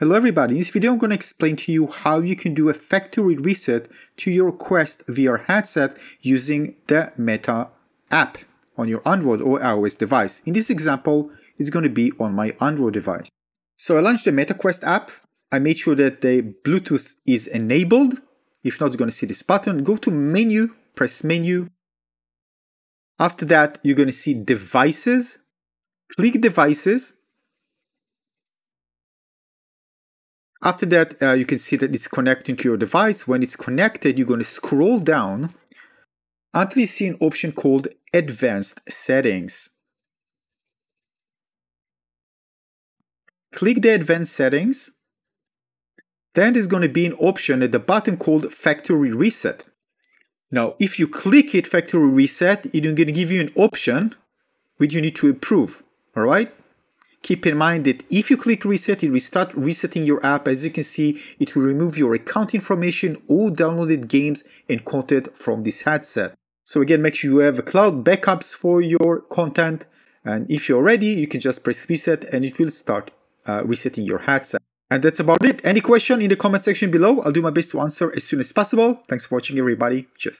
Hello everybody, in this video I'm going to explain to you how you can do a factory reset to your Quest VR headset using the Meta app on your Android or iOS device. In this example, it's going to be on my Android device. So I launched the Meta Quest app, I made sure that the Bluetooth is enabled. If not, you're going to see this button. Go to menu, press menu. After that, you're going to see devices. Click devices After that, uh, you can see that it's connecting to your device. When it's connected, you're going to scroll down until you see an option called Advanced Settings. Click the Advanced Settings. Then there's going to be an option at the bottom called Factory Reset. Now, if you click it Factory Reset, it's going to give you an option which you need to approve. All right? Keep in mind that if you click reset, it will start resetting your app. As you can see, it will remove your account information, all downloaded games and content from this headset. So again, make sure you have cloud backups for your content. And if you're ready, you can just press reset and it will start uh, resetting your headset. And that's about it. Any question in the comment section below, I'll do my best to answer as soon as possible. Thanks for watching everybody. Cheers.